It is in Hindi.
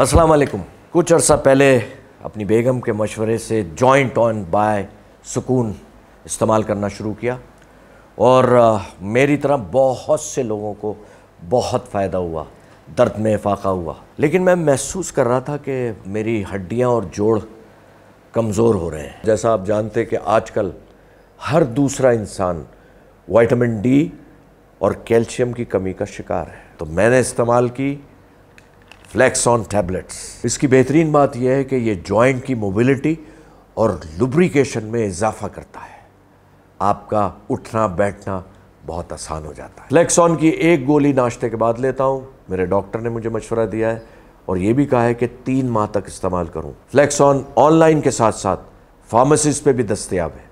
अस्सलाम वालेकुम कुछ अर्सा पहले अपनी बेगम के मशवरे से जॉइंट ऑन बाय सुकून इस्तेमाल करना शुरू किया और आ, मेरी तरह बहुत से लोगों को बहुत फ़ायदा हुआ दर्द में इफाक़ा हुआ लेकिन मैं महसूस कर रहा था कि मेरी हड्डियाँ और जोड़ कमज़ोर हो रहे हैं जैसा आप जानते कि आज कल हर दूसरा इंसान वाइटामिन डी और कैल्शियम की कमी का शिकार है तो मैंने इस्तेमाल की फ्लैक्स ऑन टैबलेट्स इसकी बेहतरीन बात यह है कि ये जॉइंट की मोबिलिटी और लुब्रिकेशन में इजाफा करता है आपका उठना बैठना बहुत आसान हो जाता है फ्लैक्सॉन की एक गोली नाश्ते के बाद लेता हूँ मेरे डॉक्टर ने मुझे मशवरा दिया है और ये भी कहा है कि तीन माह तक इस्तेमाल करूँ फ्लैक्सॉन ऑनलाइन के साथ साथ फार्मेसीज पर भी दस्तियाब है